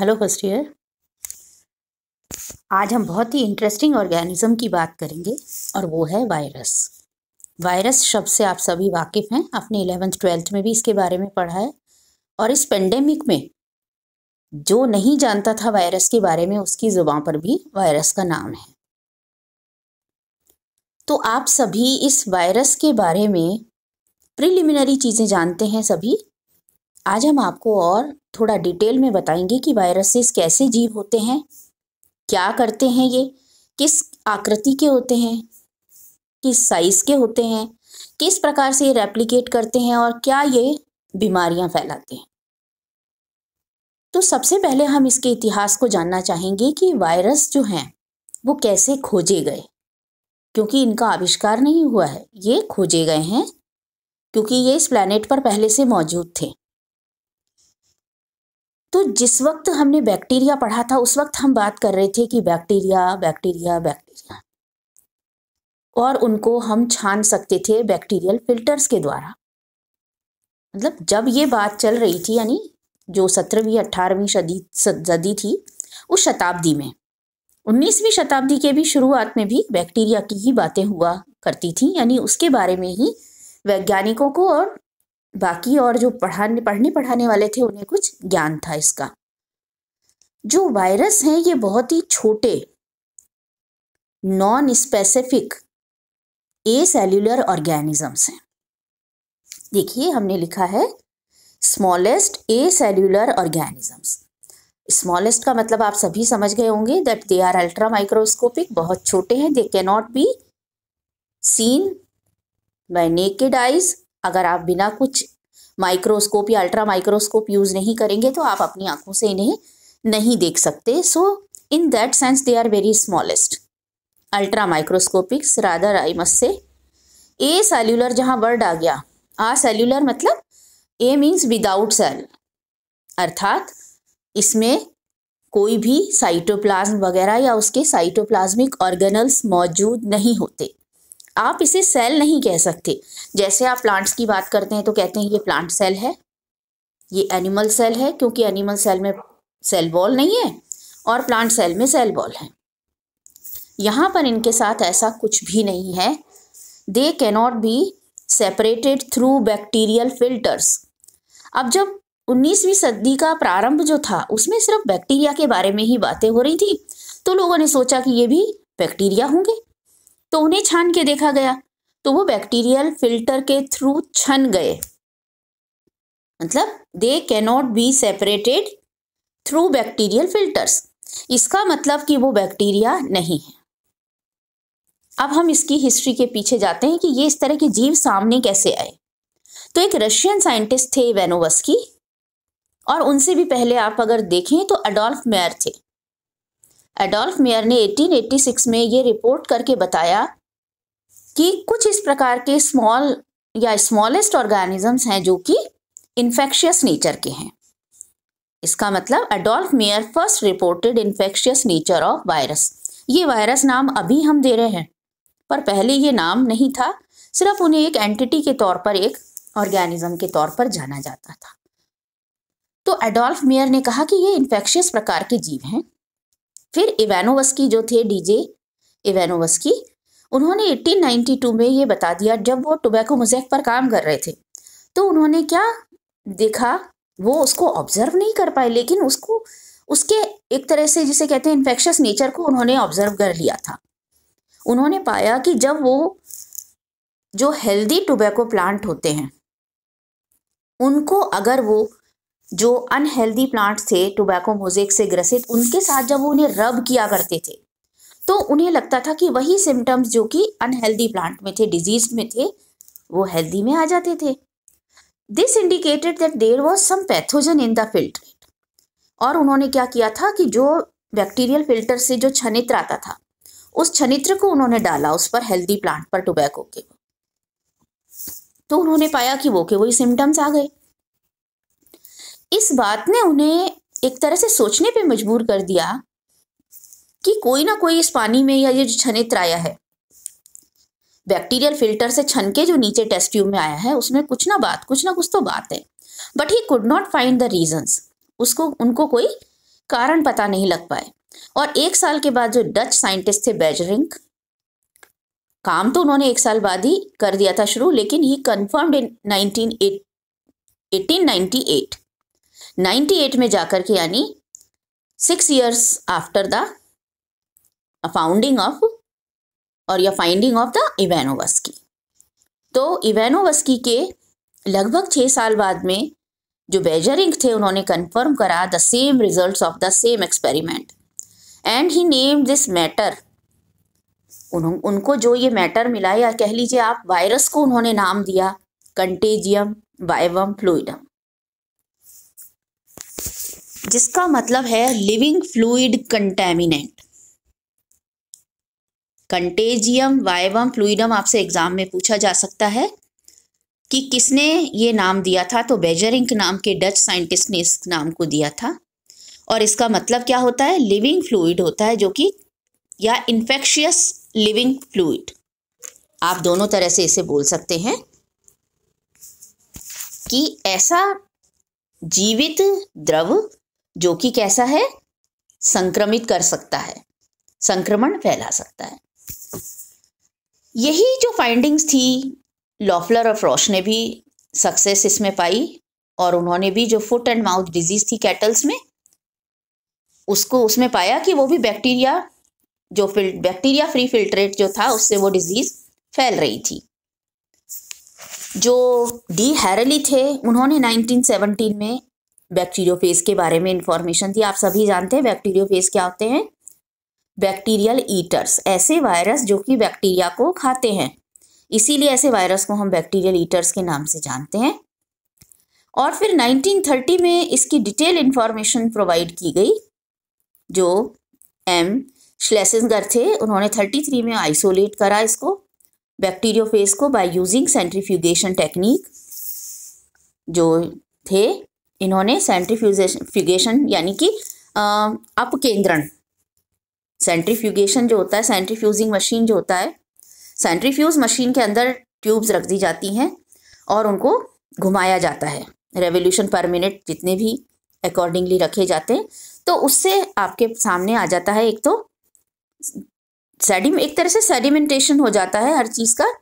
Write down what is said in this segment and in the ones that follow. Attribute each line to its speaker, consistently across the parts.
Speaker 1: Hello first year आज हम बहुत ही इंटरेस्टिंग ऑर्गेनिज्म की बात करेंगे और वो है वायरस वायरस शब्द से आप सभी वाकिफ़ हैं आपने इलेवेंथ ट्वेल्थ में भी इसके बारे में पढ़ा है और इस पेंडेमिक में जो नहीं जानता था वायरस के बारे में उसकी ज़ुबान पर भी वायरस का नाम है तो आप सभी इस वायरस के बारे में प्रिलिमिनरी चीज़ें जानते हैं सभी आज हम आपको और थोड़ा डिटेल में बताएंगे कि वायरसेस कैसे जीव होते हैं क्या करते हैं ये किस आकृति के होते हैं किस साइज़ के होते हैं किस प्रकार से ये रेप्लिकेट करते हैं और क्या ये बीमारियां फैलाते हैं तो सबसे पहले हम इसके इतिहास को जानना चाहेंगे कि वायरस जो हैं वो कैसे खोजे गए क्योंकि इनका आविष्कार नहीं हुआ है ये खोजे गए हैं क्योंकि ये इस प्लानट पर पहले से मौजूद थे तो जिस वक्त हमने बैक्टीरिया पढ़ा था उस वक्त हम बात कर रहे थे कि बैक्टीरिया बैक्टीरिया बैक्टीरिया और उनको हम छान सकते थे बैक्टीरियल फिल्टर्स के द्वारा मतलब जब ये बात चल रही थी यानी जो सत्रहवीं अट्ठारहवीं सदी सदी थी उस शताब्दी में उन्नीसवीं शताब्दी के भी शुरुआत में भी बैक्टीरिया की ही बातें हुआ करती थी यानी उसके बारे में ही वैज्ञानिकों को और बाकी और जो पढ़ाने पढ़ने पढ़ाने वाले थे उन्हें कुछ ज्ञान था इसका जो वायरस हैं ये बहुत ही छोटे non specific acellular organisms हैं देखिए हमने लिखा है smallest acellular organisms smallest का मतलब आप सभी समझ गए होंगे that they are ultra microscopic बहुत छोटे हैं they cannot be seen by naked eyes अगर आप बिना कुछ माइक्रोस्कोप या अल्ट्रा माइक्रोस्कोप यूज़ नहीं करेंगे तो आप अपनी आंखों से इन्हें नहीं देख सकते so in that sense they are very smallest ultra microscopics rather राइमस से ए सेल्यूलर जहाँ वर्ड आ गया आ सेल्यूलर मतलब ए मीन्स विदाउट सेल अर्थात इसमें कोई भी साइटोप्लाज्म वगैरह या उसके साइटोप्लाज्मिक ऑर्गेनल्स मौजूद नहीं होते आप इसे सेल नहीं कह सकते जैसे आप प्लांट्स की बात करते हैं तो कहते हैं ये प्लांट सेल है ये एनिमल सेल है क्योंकि एनिमल सेल में सेल बॉल नहीं है और प्लांट सेल में सेल बॉल है यहाँ पर इनके साथ ऐसा कुछ भी नहीं है they cannot be separated through bacterial filters अब जब 19वीं सदी का प्रारंभ जो था उसमें सिर्फ बैक्टीरिया के बारे में ही बातें हो रही थी तो लोगों ने सोचा कि ये भी बैक्टीरिया होंगे तो उन्हें छान के देखा गया तो वो बैक्टीरियल फिल्टर के थ्रू छन गए मतलब they cannot be separated through bacterial filters इसका मतलब कि वो बैक्टीरिया नहीं है अब हम इसकी हिस्ट्री के पीछे जाते हैं कि ये इस तरह के जीव सामने कैसे आए तो एक रशियन साइंटिस्ट थे वेनोवस्की और उनसे भी पहले आप अगर देखें तो अडोल्फ मेयर थे एडोल्फ मेयर ने 1886 में ये रिपोर्ट करके बताया कि कुछ इस प्रकार के स्मॉल या स्मॉलेस्ट ऑर्गेनिजम्स हैं जो कि इन्फेक्शियस नेचर के हैं इसका मतलब Adolf Mayer first reported infectious nature of virus ये वायरस नाम अभी हम दे रहे हैं पर पहले ये नाम नहीं था सिर्फ उन्हें एक एंटिटी के तौर पर एक ऑर्गेनिज्म के तौर पर जाना जाता था तो एडोल्फ मेयर ने कहा कि ये इन्फेक्शियस प्रकार के जीव हैं फिर इवेनोवस्की जो थे डीजे इवेनोवस्की उन्होंने 1892 में ये बता दिया जब वो टोबैको मोजैक पर काम कर रहे थे तो उन्होंने क्या देखा वो उसको ऑब्जर्व नहीं कर पाए लेकिन उसको उसके एक तरह से जिसे कहते हैं इन्फेक्शस नेचर को उन्होंने ऑब्जर्व कर लिया था उन्होंने पाया कि जब वो जो हेल्दी टोबैको प्लांट होते हैं उनको अगर वो जो अनहेल्दी प्लांट्स थे टोबैको मोजेक से ग्रसित उनके साथ जब वो उन्हें रब किया करते थे तो उन्हें लगता था कि वही सिम्टम्स जो कि अनहेल्दी प्लांट में थे डिजीज में थे वो हेल्दी में आ जाते थे this indicated that there was some pathogen in the filtrate और उन्होंने क्या किया था कि जो बैक्टीरियल फिल्टर से जो छनित्र आता था उस छनित्र को उन्होंने डाला उस पर हेल्दी प्लांट पर टोबैको के तो उन्होंने पाया कि वो के वही सिम्टम्स आ गए इस बात ने उन्हें एक तरह से सोचने पे मजबूर कर दिया कि कोई ना कोई इस पानी में या ये जो छनित्र आया है बैक्टीरियल फिल्टर से छन के जो नीचे टेस्ट ट्यूब में आया है उसमें कुछ ना बात कुछ ना कुछ तो बात है but he could not find the reason उसको उनको कोई कारण पता नहीं लग पाए और एक साल के बाद जो डच साइंटिस्ट थे बेजरिंग काम तो उन्होंने एक साल बाद ही कर दिया था शुरू लेकिन he confirmed in nineteen eight 98 में जाकर के यानी six years after the founding of और या फाइंडिंग ऑफ द इवेनोवस्की तो इवेनोवस्की के लगभग छः साल बाद में जो बेजरिंग थे उन्होंने कंफर्म करा the same results of the same experiment and he name this matter उनको जो ये मैटर मिला या कह लीजिए आप वायरस को उन्होंने नाम दिया कंटेजियम वाइवम फ्लूडम जिसका मतलब है लिविंग फ्लूइड कंटेमिनेंट कंटेजियम वायवम फ्लूडम आपसे एग्जाम में पूछा जा सकता है कि किसने ये नाम दिया था तो बेजरिंक नाम के डच साइंटिस्ट ने इस नाम को दिया था और इसका मतलब क्या होता है लिविंग फ्लूइड होता है जो कि या इन्फेक्शियस लिविंग फ्लूड आप दोनों तरह से इसे बोल सकते हैं कि ऐसा जीवित द्रव जो कि कैसा है संक्रमित कर सकता है संक्रमण फैला सकता है यही जो फाइंडिंग्स थी लॉफलर और फ्रॉश ने भी सक्सेस इसमें पाई और उन्होंने भी जो फुट एंड माउथ डिजीज थी कैटल्स में उसको उसमें पाया कि वो भी बैक्टीरिया जो फिल बैक्टीरिया फ्री फिल्ट्रेट जो था उससे वो डिजीज़ फैल रही थी जो डी हैरली थे उन्होंने 1917 में बैक्टीरियोफेज के बारे में इंफॉर्मेशन थी आप सभी जानते हैं बैक्टीरियोफेज क्या होते हैं बैक्टीरियल ईटर्स ऐसे वायरस जो कि बैक्टीरिया को खाते हैं इसीलिए ऐसे वायरस को हम बैक्टीरियल ईटर्स के नाम से जानते हैं और फिर 1930 में इसकी डिटेल इन्फॉर्मेशन प्रोवाइड की गई जो एम श्लेसिंगर थे उन्होंने 33 में आइसोलेट करा इसको बैक्टीरियोफेज को बाय यूजिंग सेंट्रीफ्यूगेशन टेक्निक जो थे इन्होंने सेंट्रीफ्यूजेशन यानी कि अपकेंद्रण सेंट्रीफ्यूगेशन जो होता है सेंट्रीफ्यूजिंग मशीन जो होता है सेंट्रीफ्यूज मशीन के अंदर ट्यूब्स रख दी जाती हैं और उनको घुमाया जाता है रेवोल्यूशन पर मिनट जितने भी अकॉर्डिंगली रखे जाते हैं तो उससे आपके सामने आ जाता है एक तो सेडिम एक तरह से सेडिमेंटेशन हो जाता है हर चीज़ का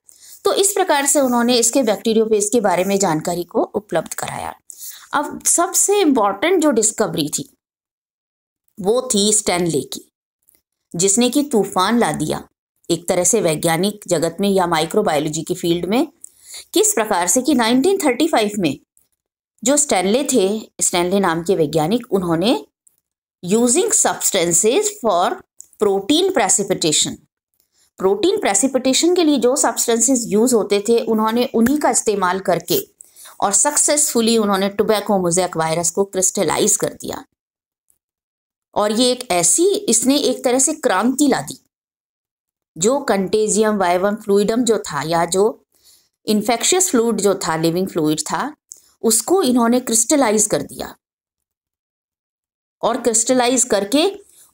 Speaker 1: तो इस प्रकार से उन्होंने इसके बैक्टीरियोफेज के बारे में जानकारी को उपलब्ध कराया अब सबसे इम्पॉर्टेंट जो डिस्कवरी थी वो थी स्टैनले की जिसने कि तूफान ला दिया एक तरह से वैज्ञानिक जगत में या माइक्रोबायोलॉजी की फील्ड में किस प्रकार से कि 1935 में जो स्टैनले थे स्टैनले नाम के वैज्ञानिक उन्होंने using substances for protein precipitation protein precipitation के लिए जो सब्सटेंसेस यूज़ होते थे उन्होंने उन्हीं का इस्तेमाल करके और सक्सेसफुली उन्होंने टोबैको मोजैक वायरस को क्रिस्टलाइज कर दिया और ये एक ऐसी इसने एक तरह से क्रांति ला दी जो कंटेजियम वायवम फ्लूडम जो था या जो इन्फेक्शियस फ्लूड जो था लिविंग फ्लूइड था उसको इन्होंने क्रिस्टलाइज कर दिया और क्रिस्टलाइज करके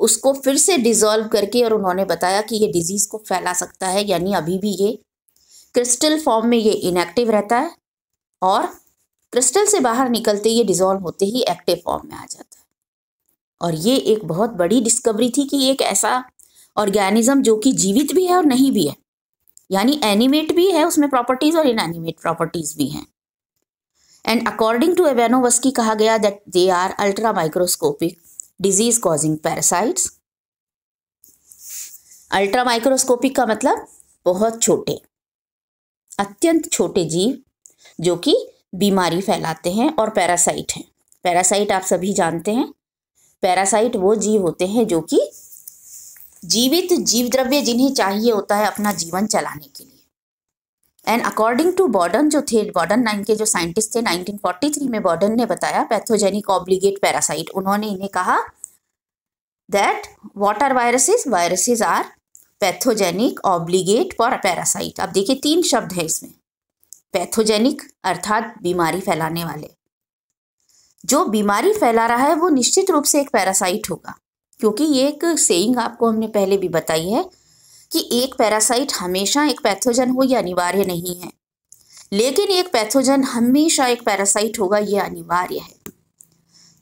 Speaker 1: उसको फिर से डिजोल्व करके और उन्होंने बताया कि ये डिजीज़ को फैला सकता है यानी अभी भी ये क्रिस्टल फॉर्म में ये इनएक्टिव रहता है और क्रिस्टल से बाहर निकलते ये डिजोल्व होते ही एक्टिव फॉर्म में आ जाता है और ये एक बहुत बड़ी डिस्कवरी थी कि एक ऐसा ऑर्गेनिज्म जो कि जीवित भी है और नहीं भी है यानी एनिमेट भी है उसमें प्रॉपर्टीज और इनएनिमेट प्रॉपर्टीज भी हैं एंड अकॉर्डिंग टू एवेनोवस्की कहा गया that they are ultra microscopic disease causing parasites ultra microscopic का मतलब बहुत छोटे अत्यंत छोटे जीव जो कि बीमारी फैलाते हैं और पैरासाइट हैं पैरासाइट आप सभी जानते हैं पैरासाइट वो जीव होते हैं जो कि जीवित जीव द्रव्य जिन्हें चाहिए होता है अपना जीवन चलाने के लिए एंड अकॉर्डिंग टू बॉर्डन जो थे बॉर्डन नाइन के जो साइंटिस्ट थे 1943 में बॉर्डन ने बताया पैथोजेनिक ऑब्लिगेट पैरासाइट उन्होंने इन्हें कहा that what are viruses viruses are pathogenic obligate for parasite अब देखिए तीन शब्द हैं इसमें पैथोजेनिक अर्थात बीमारी फैलाने वाले जो बीमारी फैला रहा है वो निश्चित रूप से एक पैरासाइट होगा क्योंकि ये एक सेइंग आपको हमने पहले भी बताई है कि एक पैरासाइट हमेशा एक पैथोजन हो यह अनिवार्य नहीं है लेकिन एक पैथोजन हमेशा एक पैरासाइट होगा यह अनिवार्य है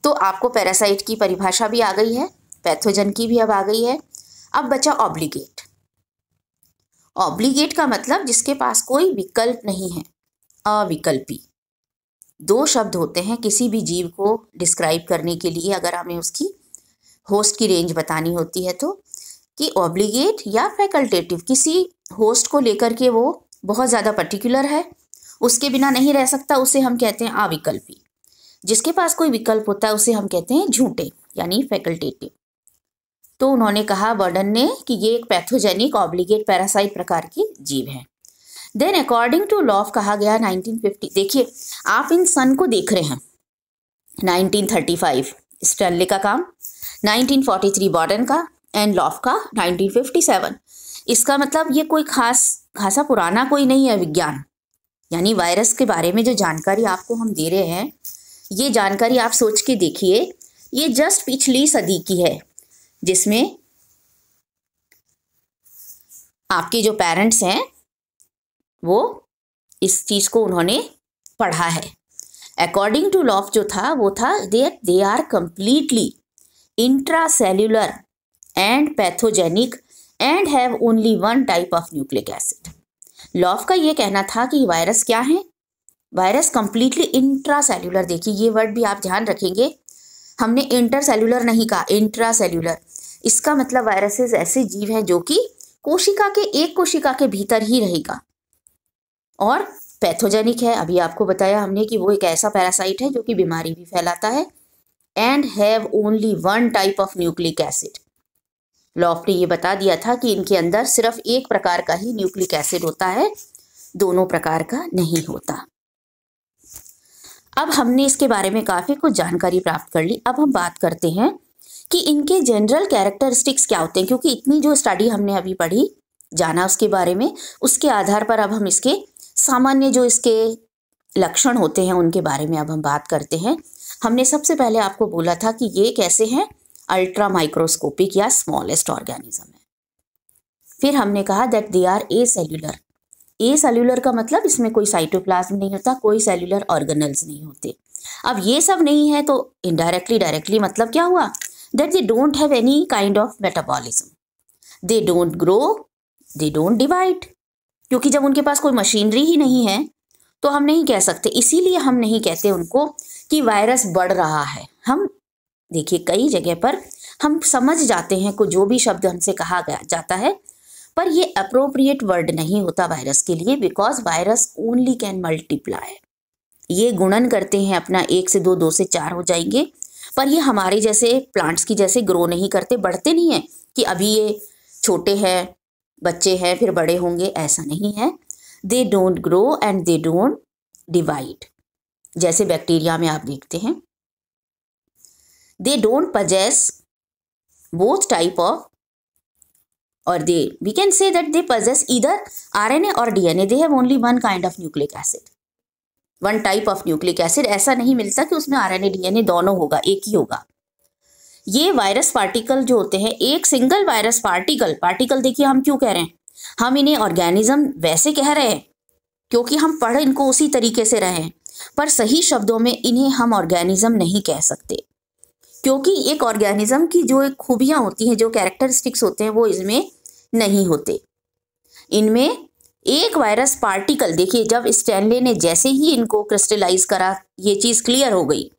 Speaker 1: तो आपको पैरासाइट की परिभाषा भी आ गई है पैथोजन की भी अब आ गई है अब बचा ऑब्लिगेट ऑब्लिगेट का मतलब जिसके पास कोई विकल्प नहीं है अविकल्पी दो शब्द होते हैं किसी भी जीव को डिस्क्राइब करने के लिए अगर हमें उसकी होस्ट की रेंज बतानी होती है तो कि ऑब्लिगेट या फैकल्टेटिव किसी होस्ट को लेकर के वो बहुत ज़्यादा पर्टिकुलर है उसके बिना नहीं रह सकता उसे हम कहते हैं अविकल्पी जिसके पास कोई विकल्प होता है उसे हम कहते हैं झूठे यानी फैकल्टेटिव तो उन्होंने कहा बर्डन ने कि ये एक पैथोजेनिक ऑब्लिगेट पैरासाइट प्रकार की जीव है देन अकॉर्डिंग टू लॉफ कहा गया 1950 देखिए आप इन सन को देख रहे हैं 1935 स्टनले का काम 1943 बॉर्डन का एंड लॉफ का 1957 इसका मतलब ये कोई खास खासा पुराना कोई नहीं है विज्ञान यानी वायरस के बारे में जो जानकारी आपको हम दे रहे हैं ये जानकारी आप सोच के देखिए ये जस्ट पिछली सदी की है जिसमें आपके जो पेरेंट्स हैं वो इस चीज़ को उन्होंने पढ़ा है अकॉर्डिंग टू लॉफ जो था वो था they they are intracellular and pathogenic and have only one type of nucleic acid लॉफ का ये कहना था कि वायरस क्या है वायरस इंट्रा इंट्रासेल्यूलर देखिए ये वर्ड भी आप ध्यान रखेंगे हमने इंटरसेल्यूलर नहीं कहा इंट्रासेल्यूलर इसका मतलब वायरसेस ऐसे जीव हैं जो कि कोशिका के एक कोशिका के भीतर ही रहेगा और पैथोजेनिक है अभी आपको बताया हमने कि वो एक ऐसा पैरासाइट है जो कि बीमारी भी फैलाता है and have only one type of nucleic acid लॉफ ने ये बता दिया था कि इनके अंदर सिर्फ एक प्रकार का ही न्यूक्लिक एसिड होता है दोनों प्रकार का नहीं होता अब हमने इसके बारे में काफ़ी कुछ जानकारी प्राप्त कर ली अब हम बात करते हैं कि इनके जनरल कैरेक्टरिस्टिक्स क्या होते हैं क्योंकि इतनी जो स्टडी हमने अभी पढ़ी जाना उसके बारे में उसके आधार पर अब हम इसके सामान्य जो इसके लक्षण होते हैं उनके बारे में अब हम बात करते हैं हमने सबसे पहले आपको बोला था कि ये कैसे हैं अल्ट्रा माइक्रोस्कोपिक या स्मॉलेस्ट ऑर्गेनिज्म है फिर हमने कहा that they are acellular acellular का मतलब इसमें कोई साइटोप्लाज्म नहीं होता कोई सेल्यूलर ऑर्गेनल्स नहीं होते अब ये सब नहीं है तो इनडायरेक्टली डायरेक्टली मतलब क्या हुआ that they don't have any kind of metabolism they don't grow they don't divide क्योंकि जब उनके पास कोई मशीनरी ही नहीं है तो हम नहीं कह सकते इसीलिए हम नहीं कहते उनको कि वायरस बढ़ रहा है हम देखिए कई जगह पर हम समझ जाते हैं को जो भी शब्द हमसे कहा गया जाता है पर ये अप्रोप्रिएट वर्ड नहीं होता वायरस के लिए because virus only can multiply ये गुणन करते हैं अपना एक से दो दो से चार हो जाएंगे पर ये हमारे जैसे प्लांट्स की जैसे ग्रो नहीं करते बढ़ते नहीं हैं कि अभी ये छोटे हैं बच्चे हैं फिर बड़े होंगे ऐसा नहीं है they don't grow and they don't divide जैसे बैक्टीरिया में आप देखते हैं they don't possess both type of और they we can say that they possess इधर आर एन ए और D A they have only one kind of nucleic acid one type of nucleic acid ऐसा नहीं मिलता कि उसमें R N A D N A दोनों होगा एक ही होगा ये वायरस पार्टिकल जो होते हैं एक सिंगल वायरस पार्टिकल पार्टिकल देखिए हम क्यों कह रहे हैं हम इन्हें ऑर्गेनिज्म वैसे कह रहे हैं क्योंकि हम पढ़ इनको उसी तरीके से रहे हैं पर सही शब्दों में इन्हें हम ऑर्गेनिज्म नहीं कह सकते क्योंकि एक ऑर्गेनिज्म की जो एक खूबियाँ होती हैं जो कैरेक्टरिस्टिक्स होते हैं वो इसमें नहीं होते इनमें एक वायरस पार्टिकल देखिए जब स्टैनले ने जैसे ही इनको क्रिस्टलाइज करा ये चीज़ क्लियर हो गई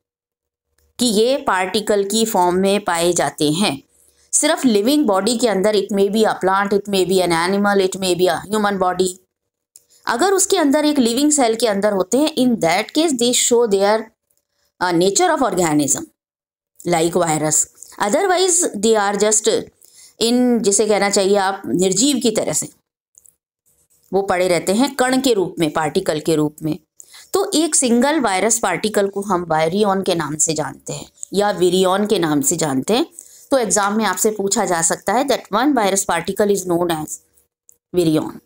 Speaker 1: कि ये पार्टिकल की फॉर्म में पाए जाते हैं सिर्फ लिविंग बॉडी के अंदर it may be a plant it may be an animal it may be a human body अगर उसके अंदर एक लिविंग सेल के अंदर होते हैं in that case they show their nature of organism like virus otherwise they are just इन जिसे कहना चाहिए आप निर्जीव की तरह से वो पड़े रहते हैं कण के रूप में पार्टिकल के रूप में तो एक सिंगल वायरस पार्टिकल को हम वायरियन के नाम से जानते हैं या वीरियन के नाम से जानते हैं तो एग्जाम में आपसे पूछा जा सकता है that one virus particle is known as virion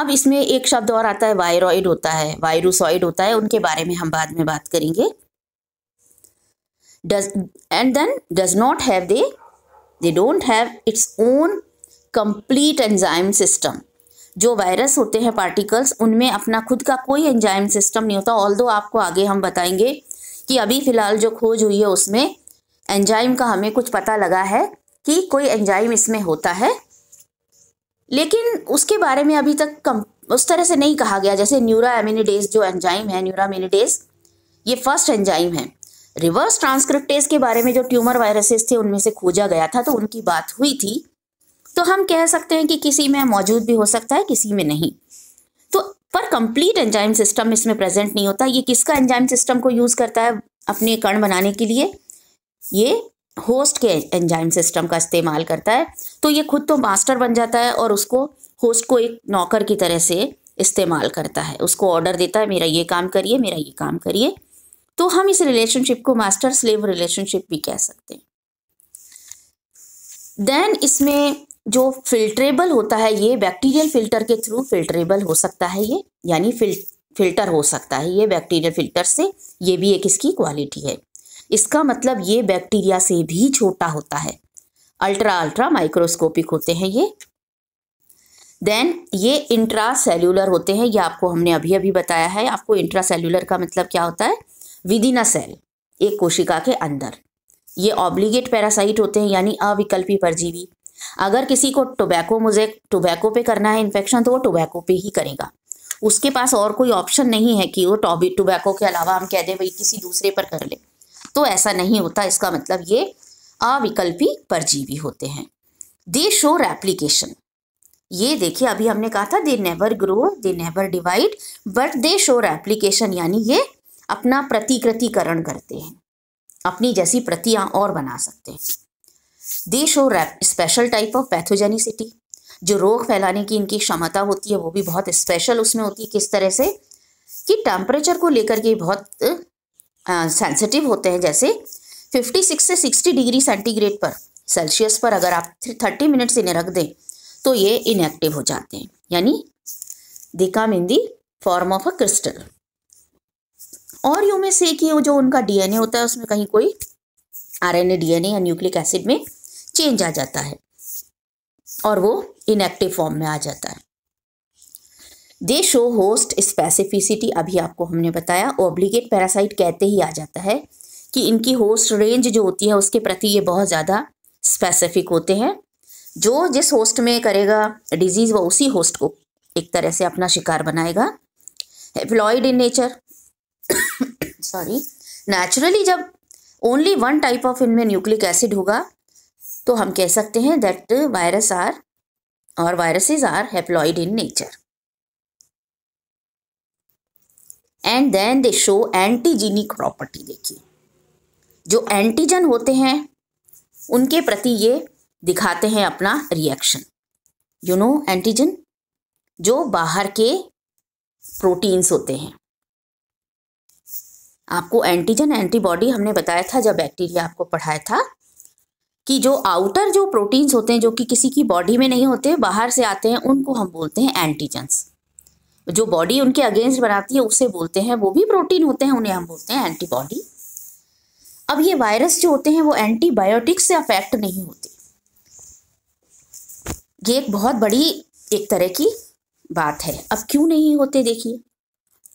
Speaker 1: अब इसमें एक शब्द और आता है वायरॉइड होता है वायरुसॉइड होता है उनके बारे में हम बाद में बात करेंगे does and then does not have they they don't have its own complete enzyme system जो वायरस होते हैं पार्टिकल्स उनमें अपना खुद का कोई एंजाइम सिस्टम नहीं होता ऑल आपको आगे हम बताएंगे कि अभी फ़िलहाल जो खोज हुई है उसमें एंजाइम का हमें कुछ पता लगा है कि कोई एंजाइम इसमें होता है लेकिन उसके बारे में अभी तक कम उस तरह से नहीं कहा गया जैसे न्यूरा एमिनिडेज जो एंजाइम है न्यूरा एमिनिडेज ये फर्स्ट एंजाइम है रिवर्स ट्रांसक्रिप्टेज के बारे में जो ट्यूमर वायरसेस थे उनमें से खोजा गया था तो उनकी बात हुई थी तो हम कह सकते हैं कि किसी में मौजूद भी हो सकता है किसी में नहीं तो पर कंप्लीट एंजाइम सिस्टम इसमें प्रेजेंट नहीं होता ये किसका एंजाइम सिस्टम को यूज़ करता है अपने कण बनाने के लिए ये होस्ट के एंजाइम सिस्टम का इस्तेमाल करता है तो ये खुद तो मास्टर बन जाता है और उसको होस्ट को एक नौकर की तरह से इस्तेमाल करता है उसको ऑर्डर देता है मेरा ये काम करिए मेरा ये काम करिए तो हम इस रिलेशनशिप को मास्टर स्लेव रिलेशनशिप भी कह सकते हैं देन इसमें जो फिल्टरेबल होता है ये बैक्टीरियल फिल्टर के थ्रू फिल्टरेबल हो सकता है ये यानी फिल फिल्टर हो सकता है ये बैक्टीरियल फिल्टर से ये भी एक इसकी क्वालिटी है इसका मतलब ये बैक्टीरिया से भी छोटा होता है अल्ट्रा अल्ट्रा माइक्रोस्कोपिक होते हैं ये देन ये इंट्रा सेल्यूलर होते हैं ये आपको हमने अभी अभी बताया है आपको इंट्रा सेल्यूलर का मतलब क्या होता है विद इन अ सेल एक कोशिका के अंदर ये ऑब्लिगेट पैरासाइट होते हैं यानी अविकल्पी परजीवी अगर किसी को टोबैको मुझे टोबैको पे करना है इन्फेक्शन तो वो टोबैको पे ही करेगा उसके पास और कोई ऑप्शन नहीं है कि वो टॉबी टोबैको के अलावा हम कह दें भाई किसी दूसरे पर कर ले तो ऐसा नहीं होता इसका मतलब ये अविकल्पी परजीवी होते हैं दे शो एप्लीकेशन ये देखिए अभी हमने कहा था they never grow they never divide but they show replication यानी ये अपना प्रतिकृतिकरण करते हैं अपनी जैसी प्रतियां और बना सकते हैं they show special type of pathogenicity जो रोग फैलाने की इनकी क्षमता होती है वो भी बहुत स्पेशल उसमें होती है किस तरह से कि टेम्परेचर को लेकर के बहुत सेंसिटिव होते हैं जैसे 56 से 60 डिग्री सेंटीग्रेड पर सेल्सियस पर अगर आप 30 मिनट्स इन्हें रख दें तो ये इनएक्टिव हो जाते हैं यानी they come in the form of a crystal और यू में से कि जो उनका डीएनए होता है उसमें कहीं कोई आरएनए डीएनए या न्यूक्लिक एसिड में चेंज आ जाता है और वो इनएक्टिव फॉर्म में आ जाता है दे शो होस्ट स्पेसिफिसिटी अभी आपको हमने बताया ओब्लिगेट पैरासाइट कहते ही आ जाता है कि इनकी होस्ट रेंज जो होती है उसके प्रति ये बहुत ज़्यादा स्पेसिफिक होते हैं जो जिस होस्ट में करेगा डिजीज़ वो उसी होस्ट को एक तरह से अपना शिकार बनाएगा haploid in nature sorry naturally जब ओनली वन टाइप ऑफ इनमें न्यूक्लिक एसिड होगा तो हम कह सकते हैं दैट वायरस आर और viruses are haploid in nature and then they show antigenic property देखिए जो एंटीजन होते हैं उनके प्रति ये दिखाते हैं अपना रिएक्शन यू नो एंटीजन जो बाहर के प्रोटीन्स होते हैं आपको एंटीजन एंटीबॉडी हमने बताया था जब बैक्टीरिया आपको पढ़ाया था कि जो आउटर जो प्रोटीन्स होते हैं जो कि किसी की बॉडी में नहीं होते बाहर से आते हैं उनको हम बोलते हैं एंटीजन्स जो बॉडी उनके अगेंस्ट बनाती है उसे बोलते हैं वो भी प्रोटीन होते हैं उन्हें हम बोलते हैं एंटीबॉडी अब ये वायरस जो होते हैं वो एंटीबायोटिक्स से अफेक्ट नहीं होते ये एक बहुत बड़ी एक तरह की बात है अब क्यों नहीं होते देखिए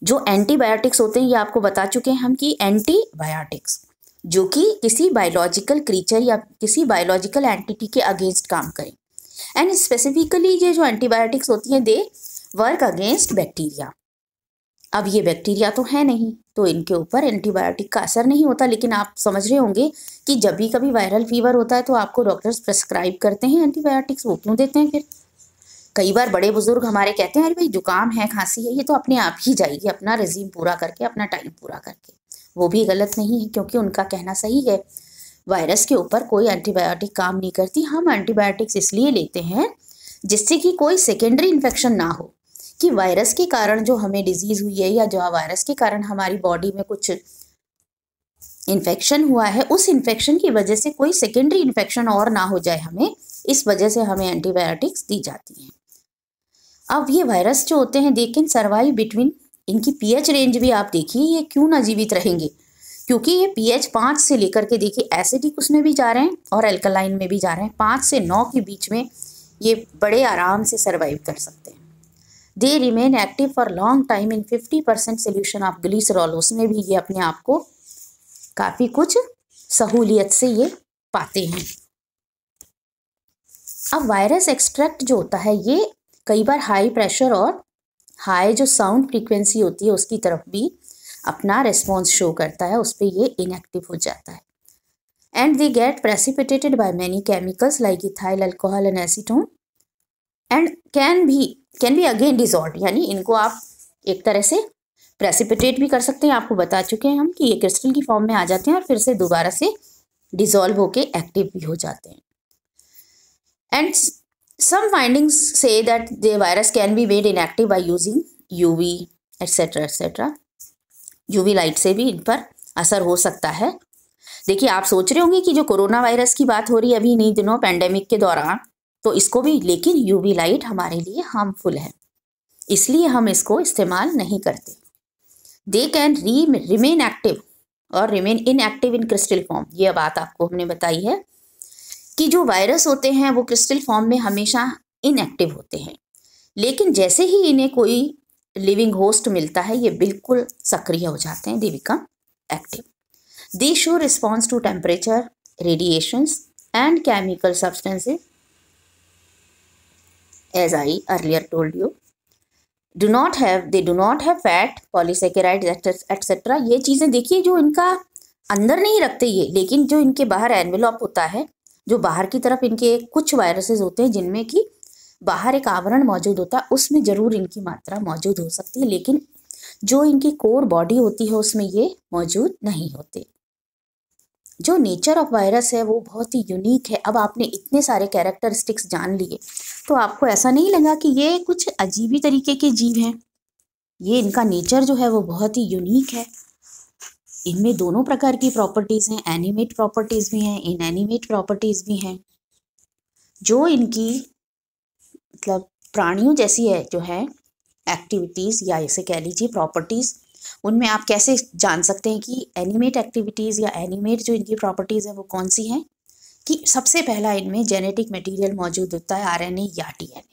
Speaker 1: जो एंटीबायोटिक्स होते हैं ये आपको बता चुके हैं हम कि एंटीबायोटिक्स जो कि किसी बायोलॉजिकल क्रीचर या किसी बायोलॉजिकल एंटिटी के अगेंस्ट काम करें एंड स्पेसिफिकली ये जो एंटीबायोटिक्स होती हैं दे वर्क अगेंस्ट बैक्टीरिया अब ये बैक्टीरिया तो है नहीं तो इनके ऊपर एंटीबायोटिक का असर नहीं होता लेकिन आप समझ रहे होंगे कि जब भी कभी वायरल फीवर होता है तो आपको डॉक्टर्स प्रेस्क्राइब करते हैं एंटीबायोटिक्स वो क्यों देते हैं फिर कई बार बड़े बुजुर्ग हमारे कहते हैं अरे भाई जुकाम है खांसी है ये तो अपने आप ही जाएगी अपना रेजीम पूरा करके अपना टाइम पूरा करके वो भी गलत नहीं है क्योंकि उनका कहना सही है वायरस के ऊपर कोई एंटीबायोटिक काम नहीं करती हम एंटीबायोटिक्स इसलिए लेते हैं जिससे कि कोई सेकेंडरी इन्फेक्शन ना हो कि वायरस के कारण जो हमें डिजीज़ हुई है या जो वायरस के कारण हमारी बॉडी में कुछ इन्फेक्शन हुआ है उस इन्फेक्शन की वजह से कोई सेकेंडरी इन्फेक्शन और ना हो जाए हमें इस वजह से हमें एंटीबायोटिक्स दी जाती हैं अब ये वायरस जो होते हैं दे कैन सर्वाइव बिटवीन इनकी पीएच रेंज भी आप देखिए ये क्यों ना जीवित रहेंगे क्योंकि ये पीएच पाँच से लेकर के देखिए एसिडिक उसमें भी जा रहे हैं और एल्कलाइन में भी जा रहे हैं पाँच से नौ के बीच में ये बड़े आराम से सर्वाइव कर सकते हैं they remain active for long time in fifty percent solution of glycerol उसमें भी ये अपने आप को काफ़ी कुछ सहूलियत से ये पाते हैं अब वायरस एक्सट्रैक्ट जो होता है ये कई बार हाई प्रेशर और हाई जो साउंड फ्रीक्वेंसी होती है उसकी तरफ भी अपना रिस्पॉन्स शो करता है उस पर ये इनएक्टिव हो जाता है and they get precipitated by many chemicals like ethyl alcohol and acetone and can भी कैन भी अगेन डिजॉल्व यानी इनको आप एक तरह से प्रेसिपिटेट भी कर सकते हैं आपको बता चुके हैं हम कि ये क्रिस्टल की फॉर्म में आ जाते हैं और फिर से दोबारा से डिजॉल्व होके एक्टिव भी हो जाते हैं and Some findings say that the virus can be made inactive by using UV etc etc UV light से भी इन पर असर हो सकता है देखिए आप सोच रहे होंगे कि जो कोरोना वायरस की बात हो रही है अभी इन्हीं दिनों पैंडेमिक के दौरान तो इसको भी लेकिन यूवी लाइट हमारे लिए हार्मफुल है इसलिए हम इसको इस्तेमाल नहीं करते they can re remain active और remain inactive in crystal form ये बात आपको हमने बताई है कि जो वायरस होते हैं वो क्रिस्टल फॉर्म में हमेशा इनएक्टिव होते हैं लेकिन जैसे ही इन्हें कोई लिविंग होस्ट मिलता है ये बिल्कुल सक्रिय हो जाते हैं they become active they show response to temperature radiations and chemical substances as I earlier told you do not have they do not have fat polysaccharide etc. ये चीज़ें देखिए जो इनका अंदर नहीं रखते ये लेकिन जो इनके बाहर एनवेलॉप होता है जो बाहर की तरफ इनके कुछ वायरसेस होते हैं जिनमें कि बाहर एक आवरण मौजूद होता है उसमें ज़रूर इनकी मात्रा मौजूद हो सकती है लेकिन जो इनकी कोर बॉडी होती है उसमें ये मौजूद नहीं होते जो नेचर ऑफ वायरस है वो बहुत ही यूनिक है अब आपने इतने सारे कैरेक्टरिस्टिक्स जान लिए तो आपको ऐसा नहीं लगा कि ये कुछ अजीबी तरीके के जीव हैं ये इनका नेचर जो है वो बहुत ही यूनिक है इनमें दोनों प्रकार की प्रॉपर्टीज़ हैं एनिमेट प्रॉपर्टीज़ भी हैं इनएनिमेट प्रॉपर्टीज़ भी हैं जो इनकी मतलब प्राणियों जैसी है जो है एक्टिविटीज़ या इसे कह लीजिए प्रॉपर्टीज़ उनमें आप कैसे जान सकते हैं कि एनिमेट एक्टिविटीज़ या एनिमेट जो इनकी प्रॉपर्टीज़ है वो कौन सी हैं कि सबसे पहला इनमें जेनेटिक मटेरियल मौजूद होता है आरएनए या टीएनए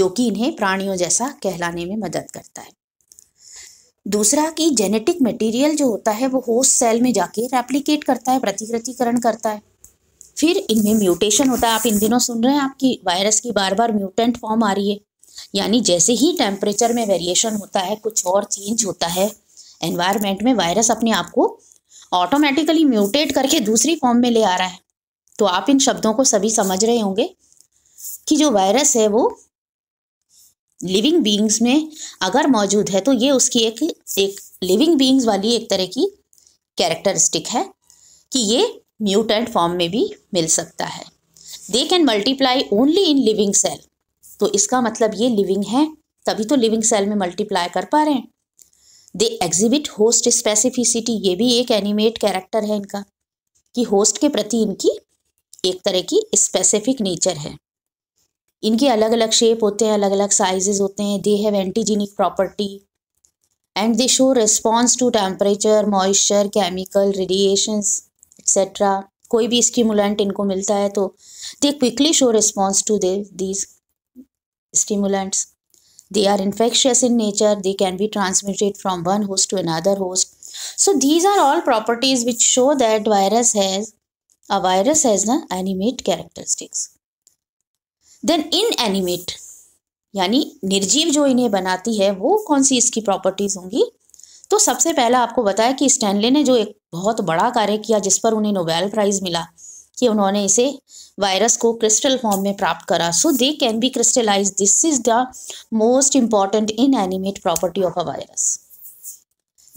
Speaker 1: जो कि इन्हें प्राणियों जैसा कहलाने में मदद करता है दूसरा कि जेनेटिक मटेरियल जो होता है वो होस्ट सेल में जाके रेप्लिकेट करता है प्रतिकृतिकरण करता है फिर इनमें म्यूटेशन होता है आप इन दिनों सुन रहे हैं आपकी वायरस की बार बार म्यूटेंट फॉर्म आ रही है यानी जैसे ही टेम्परेचर में वेरिएशन होता है कुछ और चेंज होता है एनवायरमेंट में वायरस अपने आप को ऑटोमेटिकली म्यूटेट करके दूसरी फॉर्म में ले आ रहा है तो आप इन शब्दों को सभी समझ रहे होंगे कि जो वायरस है वो लिविंग बींग्स में अगर मौजूद है तो ये उसकी एक एक लिविंग बींग्स वाली एक तरह की कैरेक्टरिस्टिक है कि ये म्यूटेंट फॉर्म में भी मिल सकता है they can multiply only in living cell तो इसका मतलब ये लिविंग है तभी तो लिविंग सेल में मल्टीप्लाई कर पा रहे हैं दे एग्जिबिट होस्ट स्पेसिफिसिटी ये भी एक एनिमेट कैरेक्टर है इनका कि होस्ट के प्रति इनकी एक तरह की स्पेसिफिक नेचर है इनके अलग अलग शेप होते हैं अलग अलग साइजेस होते हैं they have antigenic property and they show response to temperature moisture chemical radiations etcetera कोई भी स्टिमुलेंट इनको मिलता है तो they quickly show response to the these stimulants they are infectious in nature they can be transmitted from one host to another host so these are all properties which show that virus has a virus has the animate characteristics then inanimate यानी निर्जीव जो इन्हें बनाती है वो कौन सी इसकी properties होंगी तो सबसे पहला आपको बताया कि स्टैनले ने जो एक बहुत बड़ा कार्य किया जिस पर उन्हें नोबेल प्राइज़ मिला कि उन्होंने इसे वायरस को क्रिस्टल फॉर्म में प्राप्त करा so they can be crystallize this is the most important inanimate property of a virus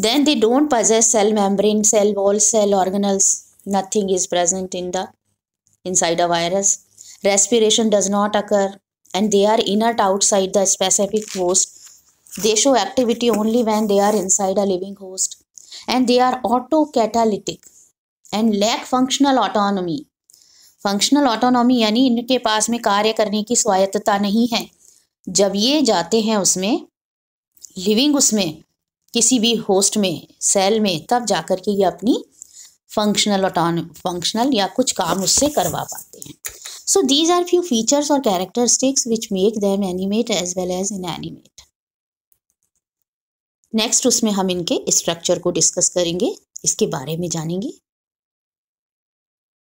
Speaker 1: then they don't possess cell membrane cell wall cell organelles nothing is present in the inside a virus Respiration does not occur and they are inert outside the specific host. They show activity only when they are inside a living host and they are autocatalytic and lack functional autonomy. Functional autonomy यानी इनके पास में कार्य करने की स्वायत्तता नहीं है जब ये जाते हैं उसमें लिविंग उसमें किसी भी होस्ट में सेल में तब जाकर के ये अपनी फंक्शनल ऑटोन फंक्शनल या कुछ काम उससे करवा पाते हैं So these are few features or characteristics which make them animate as well as inanimate. Next उसमें हम इनके स्ट्रक्चर को डिस्कस करेंगे इसके बारे में जानेंगे